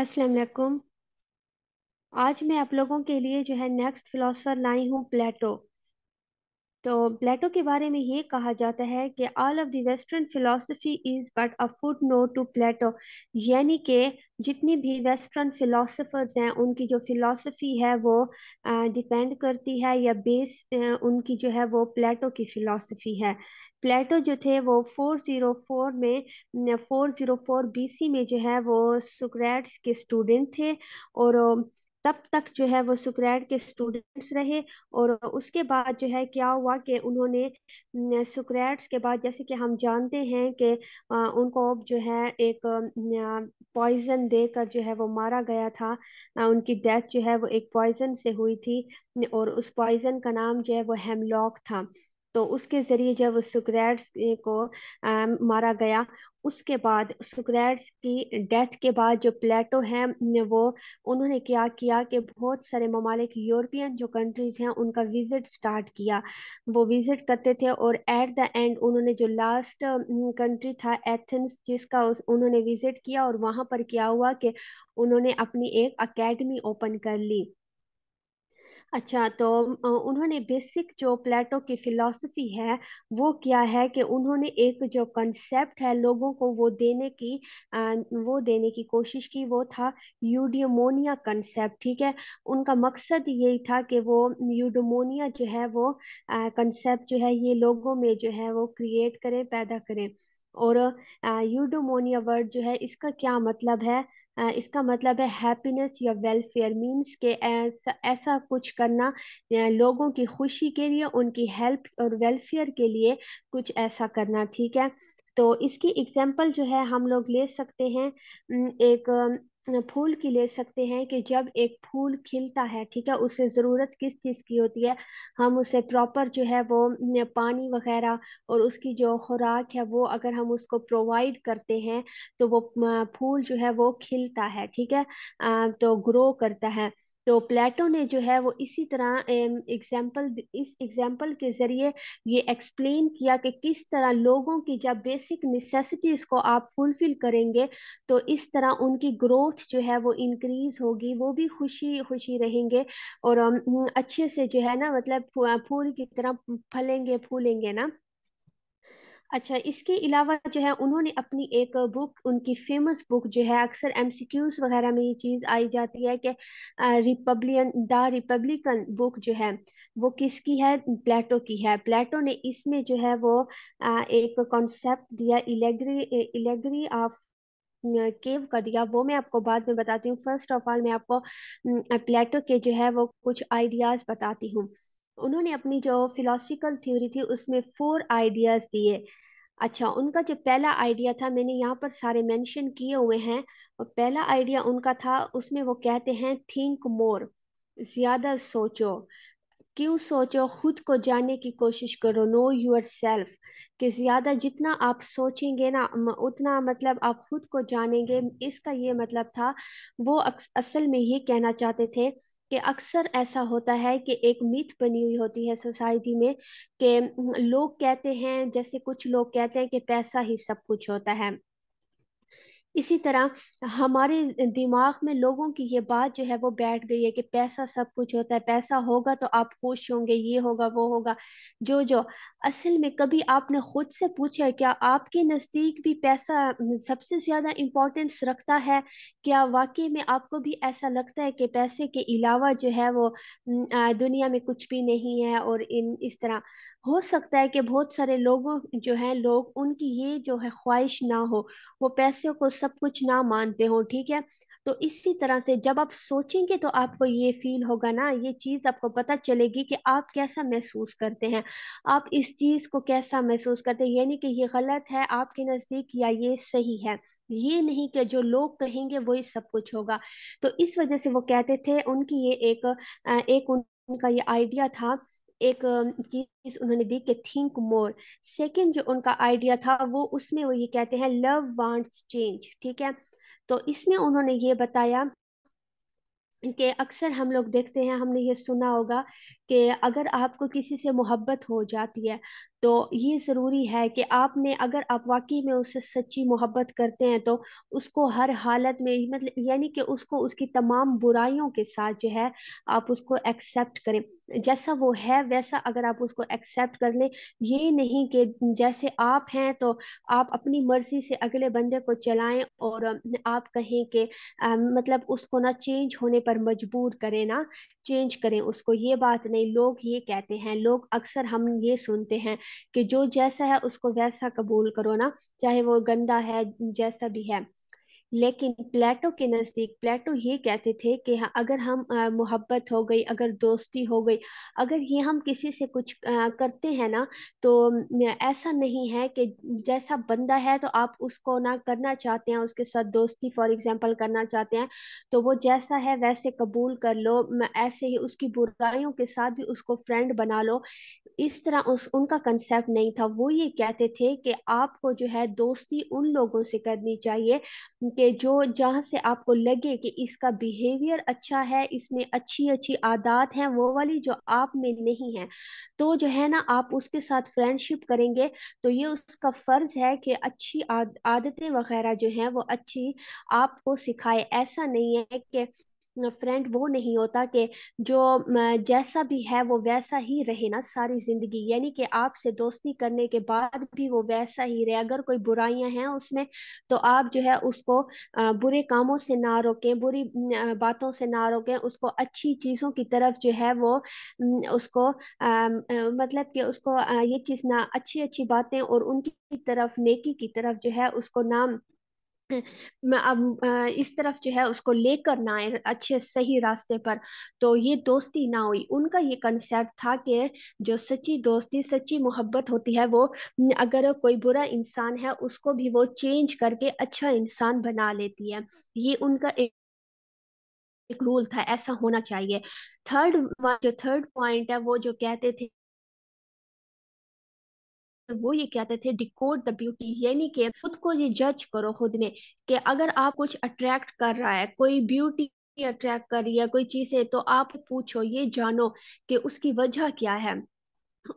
अस्सलाम वालेकुम आज मैं आप लोगों के लिए जो है नेक्स्ट फिलोसफर लाई हूँ प्लेटो तो प्लेटो के बारे में ये कहा जाता है कि all of the western philosophy is but a footnote to Plato यानी कि जितनी भी वेस्टर्न फिलोसफर्स हैं उनकी जो फिलोसफी है वो डिपेंड करती है या बेस उनकी जो है वो प्लेटो की फिलोसफी है प्लेटो जो थे वो 404 में 404 बीसी में जो है वो सुक्रेट्स के स्टूडेंट थे और तब तक जो है वो सुक्रैट के स्टूडेंट्स रहे और उसके बाद जो है क्या हुआ कि उन्होंने सुक्रैट्स के बाद जैसे कि हम जानते हैं कि उनको जो है एक पॉइजन देकर जो है वो मारा गया था उनकी डेथ जो है वो एक पॉइजन से हुई थी और उस पॉइजन का नाम जो है वो हेमलॉक था तो उसके ज़रिए जब सुकरेट्स को आ, मारा गया उसके बाद सुकरेट्स की डेथ के बाद जो प्लेटो हैं वो उन्होंने क्या किया कि बहुत सारे ममालिक यूरोपियन जो कंट्रीज़ हैं उनका विज़िट स्टार्ट किया वो विज़िट करते थे और एट द एंड उन्होंने जो लास्ट कंट्री था एथेंस जिसका उस, उन्होंने विज़िट किया और वहाँ पर क्या हुआ कि उन्होंने अपनी एक अकेडमी ओपन कर ली अच्छा तो उन्होंने बेसिक जो प्लेटो की फिलॉसफी है वो क्या है कि उन्होंने एक जो कंसेप्ट है लोगों को वो देने की वो देने की कोशिश की वो था यूडेमोनिया कंसेप्ट ठीक है उनका मकसद यही था कि वो यूडोमोनिया जो है वो कंसेप्ट जो है ये लोगों में जो है वो क्रिएट करें पैदा करें और यूडोमोनिया वर्ड जो है इसका क्या मतलब है इसका मतलब है हैप्पीनेस या वेलफेयर मींस के ऐसा ऐसा कुछ करना लोगों की खुशी के लिए उनकी हेल्प और वेलफेयर के लिए कुछ ऐसा करना ठीक है तो इसकी एग्जांपल जो है हम लोग ले सकते हैं एक फूल की ले सकते हैं कि जब एक फूल खिलता है ठीक है उसे ज़रूरत किस चीज़ की होती है हम उसे प्रॉपर जो है वो पानी वगैरह और उसकी जो खुराक है वो अगर हम उसको प्रोवाइड करते हैं तो वो फूल जो है वो खिलता है ठीक है तो ग्रो करता है तो प्लेटो ने जो है वो इसी तरह एग्जाम्पल इस एग्जाम्पल के ज़रिए ये एक्सप्लेन किया कि किस तरह लोगों की जब बेसिक नेसेसिटीज़ को आप फुलफ़िल करेंगे तो इस तरह उनकी ग्रोथ जो है वो इंक्रीज़ होगी वो भी खुशी खुशी रहेंगे और अच्छे से जो है ना मतलब फूल की तरह फलेंगे फूलेंगे ना अच्छा इसके अलावा जो है उन्होंने अपनी एक बुक उनकी फेमस बुक जो है अक्सर एमसीक्यूज वगैरह में ये चीज़ आई जाती है कि रिपब्लियन द रिपब्लिकन बुक जो है वो किसकी है प्लेटो की है प्लेटो ने इसमें जो है वो आ, एक कॉन्सेप्ट दिया इलेग्री इलेग्री ऑफ केव का दिया वो मैं आपको बाद में बताती हूँ फर्स्ट ऑफ ऑल मैं आपको प्लेटो के जो है वो कुछ आइडियाज़ बताती हूँ उन्होंने अपनी जो फिलोसफिकल थ्योरी थी उसमें फोर आइडियाज़ दिए अच्छा उनका जो पहला आइडिया था मैंने यहाँ पर सारे मेंशन किए हुए हैं और पहला आइडिया उनका था उसमें वो कहते हैं थिंक मोर ज़्यादा सोचो क्यों सोचो खुद को जानने की कोशिश करो नो योर सेल्फ कि ज़्यादा जितना आप सोचेंगे ना उतना मतलब आप खुद को जानेंगे इसका ये मतलब था वो असल में ये कहना चाहते थे कि अक्सर ऐसा होता है कि एक मिथ बनी हुई होती है सोसाइटी में कि लोग कहते हैं जैसे कुछ लोग कहते हैं कि पैसा ही सब कुछ होता है इसी तरह हमारे दिमाग में लोगों की ये बात जो है वो बैठ गई है कि पैसा सब कुछ होता है पैसा होगा तो आप खुश होंगे ये होगा वो होगा जो जो असल में कभी आपने खुद से पूछा है क्या आपके नज़दीक भी पैसा सबसे ज़्यादा इम्पोर्टेंस रखता है क्या वाकई में आपको भी ऐसा लगता है कि पैसे के अलावा जो है वो दुनिया में कुछ भी नहीं है और इन इस तरह हो सकता है कि बहुत सारे लोगों जो है लोग उनकी ये जो है ख्वाहिश ना हो वो पैसे को सब कुछ ना मानते हो ठीक है तो इसी तरह से जब आप सोचेंगे तो आपको ये फील होगा ना ये चीज़ आपको पता चलेगी कि आप कैसा महसूस करते हैं आप इस चीज़ को कैसा महसूस करते हैं यानी कि ये गलत है आपके नज़दीक या ये सही है ये नहीं कि जो लोग कहेंगे वही सब कुछ होगा तो इस वजह से वो कहते थे उनकी ये एक एक उनका ये आइडिया था एक चीज उन्होंने दी कि थिंक मोर सेकंड जो उनका आइडिया था वो उसमें वो ये कहते हैं लव वांट्स चेंज ठीक है तो इसमें उन्होंने ये बताया कि अक्सर हम लोग देखते हैं हमने ये सुना होगा कि अगर आपको किसी से मोहब्बत हो जाती है तो ये ज़रूरी है कि आपने अगर आप वाकई में उससे सच्ची मोहब्बत करते हैं तो उसको हर हालत में मतलब यानी कि उसको उसकी तमाम बुराइयों के साथ जो है आप उसको एक्सेप्ट करें जैसा वो है वैसा अगर आप उसको एक्सेप्ट कर लें ये नहीं कि जैसे आप हैं तो आप अपनी मर्जी से अगले बंदे को चलाएं और आप कहें कि मतलब उसको ना चेंज होने पर पर मजबूर करें ना चेंज करें उसको ये बात नहीं लोग ये कहते हैं लोग अक्सर हम ये सुनते हैं कि जो जैसा है उसको वैसा कबूल करो ना चाहे वो गंदा है जैसा भी है लेकिन प्लेटो के नज़दीक प्लेटो ये कहते थे कि अगर हम मोहब्बत हो गई अगर दोस्ती हो गई अगर ये हम किसी से कुछ आ, करते हैं ना तो ऐसा नहीं है कि जैसा बंदा है तो आप उसको ना करना चाहते हैं उसके साथ दोस्ती फॉर एग्जांपल करना चाहते हैं तो वो जैसा है वैसे कबूल कर लो ऐसे ही उसकी बुराइयों के साथ भी उसको फ्रेंड बना लो इस तरह उस उनका कंसेप्ट नहीं था वो ये कहते थे कि आपको जो है दोस्ती उन लोगों से करनी चाहिए कि जो जहाँ से आपको लगे कि इसका बिहेवियर अच्छा है इसमें अच्छी अच्छी आदत हैं वो वाली जो आप में नहीं है तो जो है ना आप उसके साथ फ्रेंडशिप करेंगे तो ये उसका फ़र्ज़ है कि अच्छी आद, आदतें वगैरह जो हैं वो अच्छी आपको सिखाए ऐसा नहीं है कि फ्रेंड वो नहीं होता कि जो जैसा भी है वो वैसा ही रहे ना सारी जिंदगी यानी कि आपसे दोस्ती करने के बाद भी वो वैसा ही रहे अगर कोई बुराइयां हैं उसमें तो आप जो है उसको बुरे कामों से ना रोकें बुरी बातों से ना रोकें उसको अच्छी चीज़ों की तरफ जो है वो उसको आ, मतलब कि उसको ये चीज़ ना अच्छी अच्छी बातें और उनकी तरफ नेकी की तरफ जो है उसको नाम अब इस तरफ जो है उसको लेकर ना आए अच्छे सही रास्ते पर तो ये दोस्ती ना हुई उनका ये कंसेप्ट था कि जो सच्ची दोस्ती सच्ची मोहब्बत होती है वो अगर कोई बुरा इंसान है उसको भी वो चेंज करके अच्छा इंसान बना लेती है ये उनका एक एक रूल था ऐसा होना चाहिए थर्ड जो थर्ड पॉइंट है वो जो कहते थे तो वो ये कहते थे डिकोड द ब्यूटी यानी कि खुद को ये जज करो खुद में कि अगर आप कुछ अट्रैक्ट कर रहा है कोई ब्यूटी अट्रैक्ट कर रही है कोई चीज है तो आप पूछो ये जानो कि उसकी वजह क्या है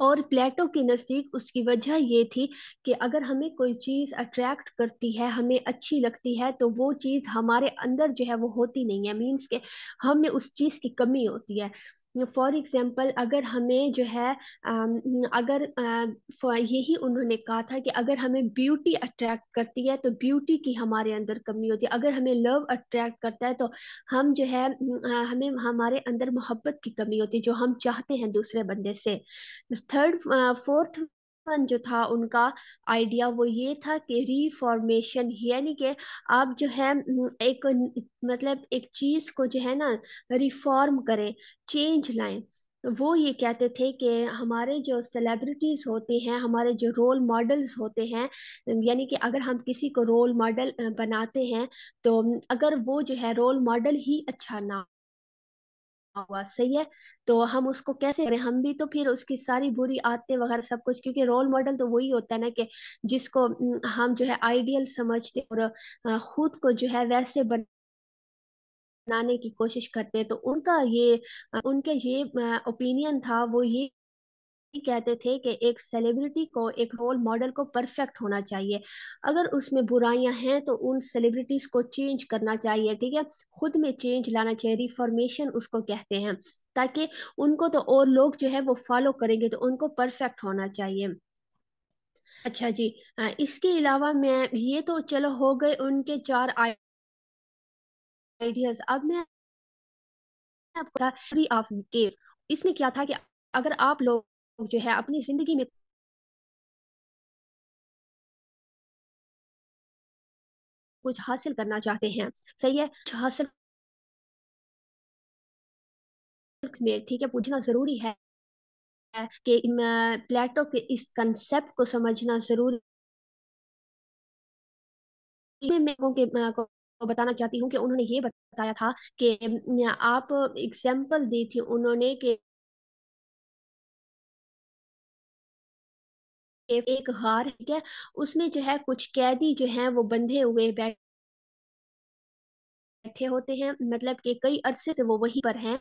और प्लेटो के नज़दीक उसकी वजह ये थी कि अगर हमें कोई चीज़ अट्रैक्ट करती है हमें अच्छी लगती है तो वो चीज़ हमारे अंदर जो है वो होती नहीं है मींस के हमें उस चीज़ की कमी होती है फॉर एग्ज़ाम्पल अगर हमें जो है अगर यही उन्होंने कहा था कि अगर हमें ब्यूटी अट्रैक्ट करती है तो ब्यूटी की हमारे अंदर कमी होती है अगर हमें लव अट्रैक्ट करता है तो हम जो है हमें हमारे अंदर मोहब्बत की कमी होती है जो हम चाहते हैं दूसरे बंदे से थर्ड फोर्थ मन जो था उनका आइडिया वो ये था कि रिफॉर्मेशन यानी कि आप जो है एक मतलब एक चीज को जो है ना रिफॉर्म करें चेंज लाएं वो ये कहते थे कि हमारे जो सेलिब्रिटीज़ होते हैं हमारे जो रोल मॉडल्स होते हैं यानी कि अगर हम किसी को रोल मॉडल बनाते हैं तो अगर वो जो है रोल मॉडल ही अच्छा ना हुआ सही है तो हम उसको कैसे करें हम भी तो फिर उसकी सारी बुरी आदतें वगैरह सब कुछ क्योंकि रोल मॉडल तो वही होता है ना कि जिसको हम जो है आइडियल समझते और खुद को जो है वैसे बन बनाने की कोशिश करते हैं तो उनका ये उनके ये ओपिनियन था वो ये कहते थे कि एक सेलिब्रिटी को एक रोल मॉडल को परफेक्ट होना चाहिए अगर उसमें बुराइयां हैं तो उन सेलिब्रिटीज को चेंज करना चाहिए ठीक है खुद में चेंज लाना चाहिए रिफॉर्मेशन उसको कहते हैं ताकि उनको तो और लोग जो है वो फॉलो करेंगे तो उनको परफेक्ट होना चाहिए अच्छा जी इसके अलावा मैं ये तो चलो हो गए उनके चार आइडियाज अब मैं आपका इसमें क्या था कि अगर आप लोग लोग जो है अपनी जिंदगी में कुछ हासिल करना चाहते हैं सही है कुछ हासिल में ठीक है पूछना जरूरी है कि प्लेटो के इस कंसेप्ट को समझना जरूरी मैं के को बताना चाहती हूँ कि उन्होंने ये बताया था कि आप एग्जाम्पल दी थी उन्होंने कि एक, एक हार ठीक है उसमें जो है कुछ कैदी जो है वो बंधे हुए बैठे होते हैं मतलब कि कई अरसे से वो वहीं पर हैं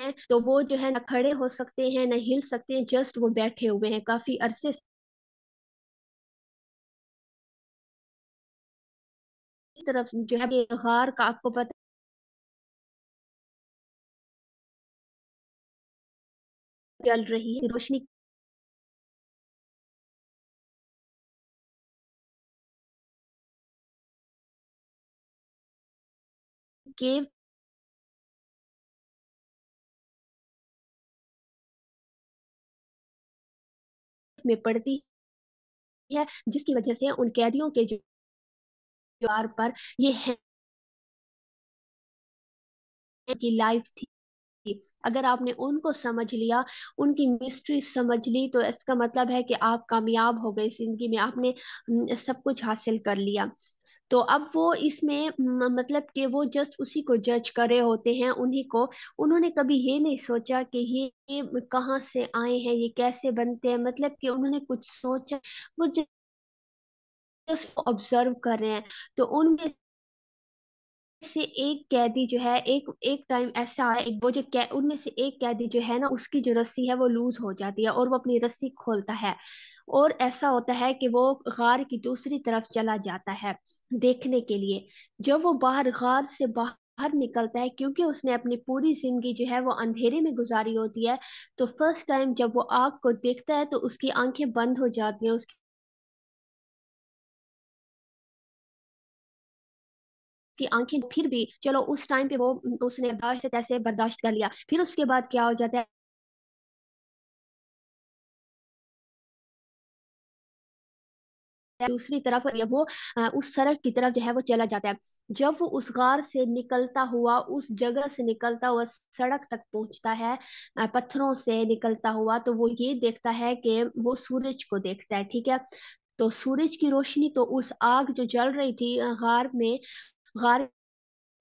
हैं तो वो जो है ना खड़े हो सकते हैं ना हिल सकते हैं जस्ट वो बैठे हुए हैं काफी अरसे तरफ जो है गार का आपको पता जल रही है रोशनी gave में पड़ती है जिसकी वजह से उन कैदियों के द्वार पर ये है की लाइफ थी अगर आपने उनको समझ लिया उनकी मिस्ट्री समझ ली तो इसका मतलब है कि आप कामयाब हो गए जिंदगी में आपने सब कुछ हासिल कर लिया तो अब वो इसमें मतलब कि वो जस्ट उसी को जज कर रहे होते हैं उन्हीं को उन्होंने कभी ये नहीं सोचा कि ये, कहाँ से आए हैं ये कैसे बनते हैं मतलब कि उन्होंने कुछ सोचा वो ऑब्जर्व कर रहे हैं तो उनमें से एक कैदी जो है एक एक टाइम ऐसा आया एक वो जो कै उनमें से एक कैदी जो है ना उसकी जो रस्सी है वो लूज हो जाती है और वो अपनी रस्सी खोलता है और ऐसा होता है कि वो गार की दूसरी तरफ चला जाता है देखने के लिए जब वो बाहर गार से बाहर बाहर निकलता है क्योंकि उसने अपनी पूरी जिंदगी जो है वो अंधेरे में गुजारी होती है तो फर्स्ट टाइम जब वो आग को देखता है तो उसकी आंखें बंद हो जाती हैं उसकी उसकी आंखें फिर भी चलो उस टाइम पे वो उसने से तैसे बर्दाश्त कर लिया फिर उसके बाद क्या हो जाता है दूसरी तरफ वो उस सड़क की तरफ जो है वो चला जाता है जब वो उस गार से निकलता हुआ उस जगह से निकलता हुआ सड़क तक पहुंचता है पत्थरों से निकलता हुआ तो वो ये देखता है कि वो सूरज को देखता है ठीक है तो सूरज की रोशनी तो उस आग जो जल रही थी गार में गार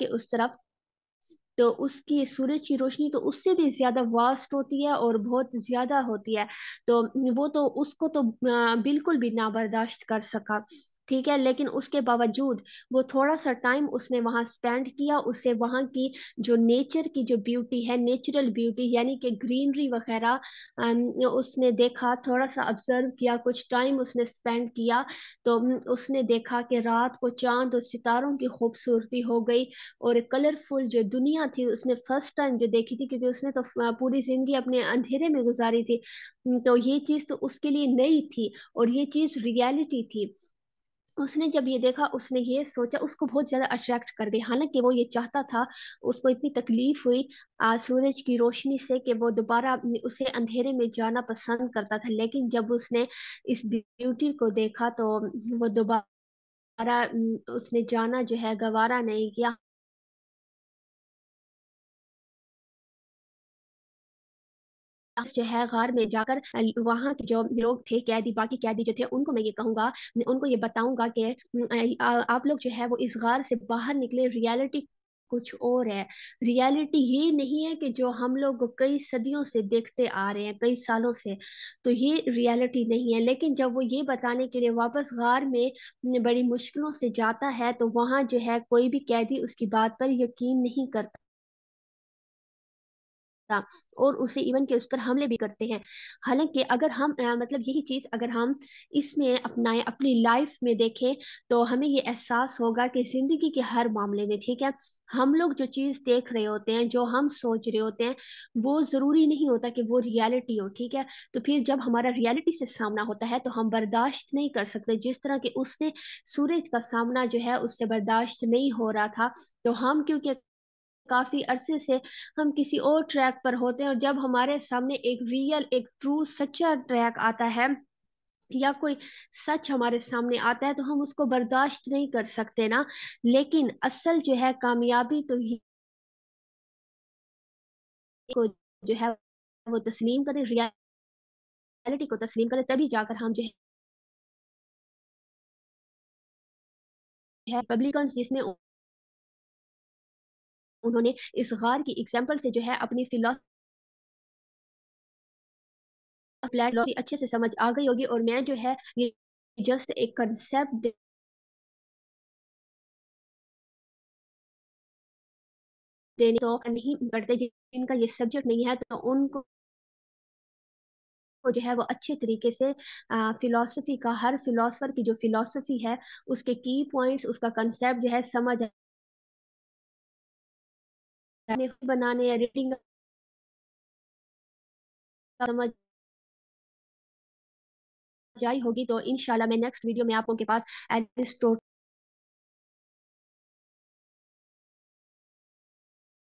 के उस तरफ तो उसकी सूरज की रोशनी तो उससे भी ज्यादा वास्ट होती है और बहुत ज्यादा होती है तो वो तो उसको तो बिल्कुल भी ना बर्दाश्त कर सका ठीक है लेकिन उसके बावजूद वो थोड़ा सा टाइम उसने वहाँ स्पेंड किया उससे वहाँ की जो नेचर की जो ब्यूटी है नेचुरल ब्यूटी यानी कि ग्रीनरी वगैरह उसने देखा थोड़ा सा ऑब्जर्व किया कुछ टाइम उसने स्पेंड किया तो उसने देखा कि रात को चांद और सितारों की खूबसूरती हो गई और कलरफुल जो दुनिया थी उसने फर्स्ट टाइम जो देखी थी क्योंकि उसने तो पूरी ज़िंदगी अपने अंधेरे में गुजारी थी तो ये चीज़ तो उसके लिए नई थी और ये चीज़ रियलिटी थी उसने जब ये देखा उसने ये सोचा उसको बहुत ज़्यादा अट्रैक्ट कर दिया हालांकि वो ये चाहता था उसको इतनी तकलीफ हुई आ, सूरज की रोशनी से कि वो दोबारा उसे अंधेरे में जाना पसंद करता था लेकिन जब उसने इस ब्यूटी को देखा तो वो दोबारा उसने जाना जो है गवारा नहीं किया जो है गार में जाकर वहाँ के जो लोग थे कैदी बाकी कैदी जो थे उनको मैं ये कहूँगा उनको ये बताऊंगा कि आप लोग जो है वो इस गार से बाहर निकले रियलिटी कुछ और है रियलिटी ये नहीं है कि जो हम लोग कई सदियों से देखते आ रहे हैं कई सालों से तो ये रियलिटी नहीं है लेकिन जब वो ये बताने के लिए वापस गार में बड़ी मुश्किलों से जाता है तो वहाँ जो है कोई भी कैदी उसकी बात पर यकीन नहीं करता सकता और उसे इवन के उस पर हमले भी करते हैं हालांकि अगर हम आ, मतलब यही चीज़ अगर हम इसमें अपनाएं अपनी लाइफ में देखें तो हमें ये एहसास होगा कि ज़िंदगी के हर मामले में ठीक है हम लोग जो चीज़ देख रहे होते हैं जो हम सोच रहे होते हैं वो ज़रूरी नहीं होता कि वो रियलिटी हो ठीक है तो फिर जब हमारा रियलिटी से सामना होता है तो हम बर्दाश्त नहीं कर सकते जिस तरह के उसने सूरज का सामना जो है उससे बर्दाश्त नहीं हो रहा था तो हम क्योंकि काफ़ी अरसे से हम किसी और ट्रैक पर होते हैं और जब हमारे सामने एक रियल एक ट्रू सच्चा ट्रैक आता है या कोई सच हमारे सामने आता है तो हम उसको बर्दाश्त नहीं कर सकते ना लेकिन असल जो है कामयाबी तो ही को जो है वो तस्लीम करें रियलिटी को तस्लीम करें तभी जाकर हम जो है पब्लिकन्स जिसमें उन्होंने इस गार की एग्जाम्पल से जो है अपनी फिलोसफी फ्लैट अच्छे से समझ आ गई होगी और मैं जो है ये जस्ट एक कंसेप्ट देने तो नहीं पढ़ते जिनका ये सब्जेक्ट नहीं है तो उनको को जो है वो अच्छे तरीके से फिलॉसफी का हर फिलोसफर की जो फिलॉसफी है उसके की पॉइंट्स उसका कंसेप्ट जो है समझ आ बनाने या रीडिंग समझ जाई होगी तो इनशाला मैं नेक्स्ट वीडियो में आप लोगों के पास एरिस्टोट